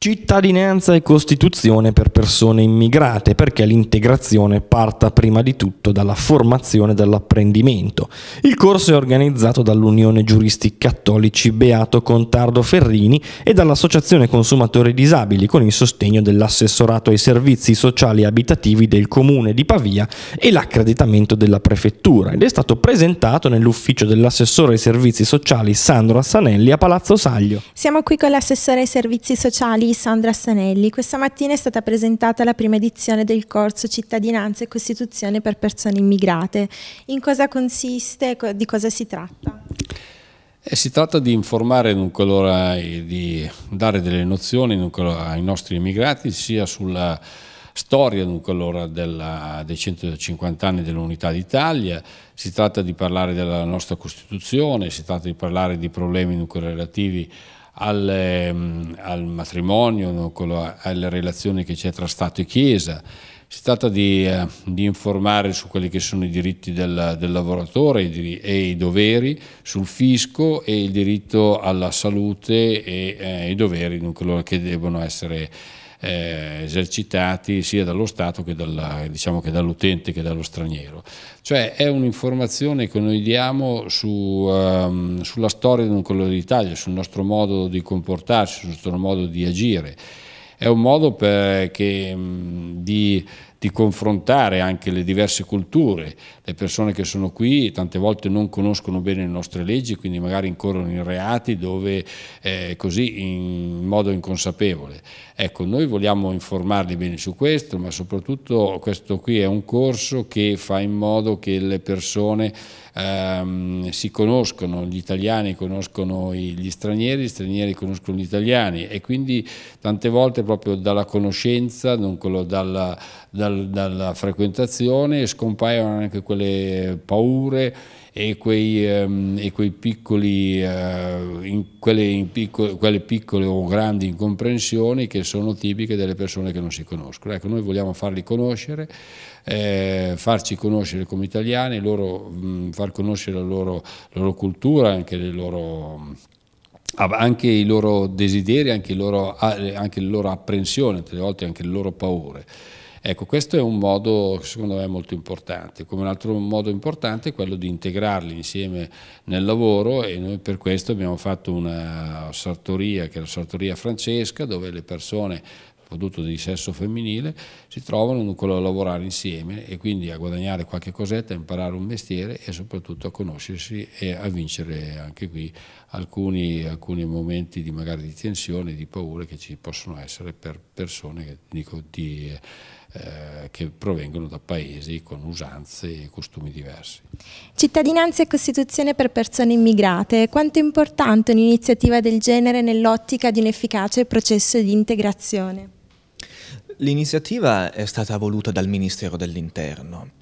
Cittadinanza e Costituzione per persone immigrate, perché l'integrazione parta prima di tutto dalla formazione e dall'apprendimento. Il corso è organizzato dall'Unione Giuristi Cattolici Beato Contardo Ferrini e dall'Associazione Consumatori Disabili con il sostegno dell'assessorato ai servizi sociali e abitativi del Comune di Pavia e l'accreditamento della Prefettura ed è stato presentato nell'ufficio dell'assessore ai servizi sociali Sandro Assanelli a Palazzo Saglio. Siamo qui con l'assessore ai servizi sociali Sandra Sanelli. Questa mattina è stata presentata la prima edizione del corso Cittadinanza e Costituzione per persone immigrate. In cosa consiste e di cosa si tratta? E eh, si tratta di informare, dunque, allora, eh, di dare delle nozioni dunque, ai nostri immigrati sia sulla storia dunque, allora, della, dei 150 anni dell'Unità d'Italia, si tratta di parlare della nostra Costituzione, si tratta di parlare di problemi dunque, relativi al, ehm, al matrimonio, alle relazioni che c'è tra Stato e Chiesa. Si tratta di, eh, di, informare su quelli che sono i diritti del, del lavoratore e i doveri, sul fisco e il diritto alla salute e eh, i doveri che devono essere eh, esercitati sia dallo Stato che, dalla, diciamo che dall'utente che dallo straniero. Cioè è un'informazione che noi diamo su, ehm, sulla storia non quello d'Italia, sul nostro modo di comportarci, sul nostro modo di agire. È un modo per, che, di di confrontare anche le diverse culture. Le persone che sono qui tante volte non conoscono bene le nostre leggi, quindi magari incorrono in reati dove eh, così in modo inconsapevole. Ecco, noi vogliamo informarli bene su questo, ma soprattutto questo qui è un corso che fa in modo che le persone ehm, si conoscono, gli italiani conoscono gli stranieri, gli stranieri conoscono gli italiani e quindi tante volte proprio dalla conoscenza, non dalla, dalla dal, dalla frequentazione scompaiono anche quelle paure e, quei, ehm, e quei piccoli, eh, quelle, piccole, quelle, piccole o grandi incomprensioni che sono tipiche delle persone che non si conoscono. Ecco, noi vogliamo farli conoscere, eh, farci conoscere come italiani, loro, mh, far conoscere la loro, la loro cultura, anche le loro anche i loro desideri, anche, loro, anche la loro apprensione, altre volte anche le loro paure. Ecco, questo è un modo secondo me molto importante, come un altro modo importante è quello di integrarli insieme nel lavoro e noi per questo abbiamo fatto una sartoria, che è la sartoria francesca, dove le persone soprattutto di sesso femminile, si trovano a lavorare insieme e quindi a guadagnare qualche cosetta, a imparare un mestiere e soprattutto a conoscersi e a vincere anche qui alcuni, alcuni momenti di magari di tensione, di paure che ci possono essere per persone che, dico, di eh, che provengono da paesi con usanze e costumi diversi. Cittadinanza e Costituzione per persone immigrate, quanto è importante un'iniziativa del genere nell'ottica di un efficace processo di integrazione? L'iniziativa è stata voluta dal Ministero dell'Interno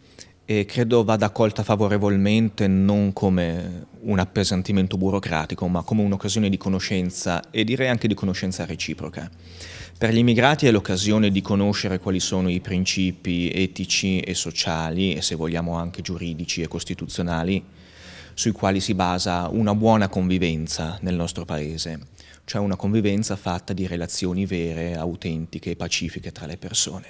e credo vada accolta favorevolmente non come un appesantimento burocratico, ma come un'occasione di conoscenza e direi anche di conoscenza reciproca. Per gli immigrati è l'occasione di conoscere quali sono i principi etici e sociali e se vogliamo anche giuridici e costituzionali sui quali si basa una buona convivenza nel nostro paese, cioè una convivenza fatta di relazioni vere, autentiche e pacifiche tra le persone.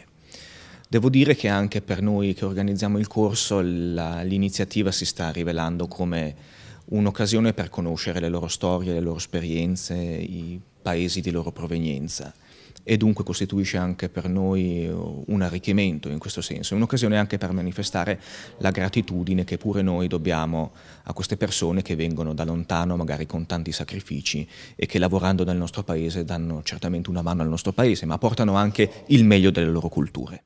Devo dire che anche per noi che organizziamo il corso l'iniziativa si sta rivelando come un'occasione per conoscere le loro storie, le loro esperienze, i paesi di loro provenienza e dunque costituisce anche per noi eh, un arricchimento in questo senso, un'occasione anche per manifestare la gratitudine che pure noi dobbiamo a queste persone che vengono da lontano, magari con tanti sacrifici e che lavorando nel nostro paese danno certamente una mano al nostro paese, ma portano anche il meglio delle loro culture.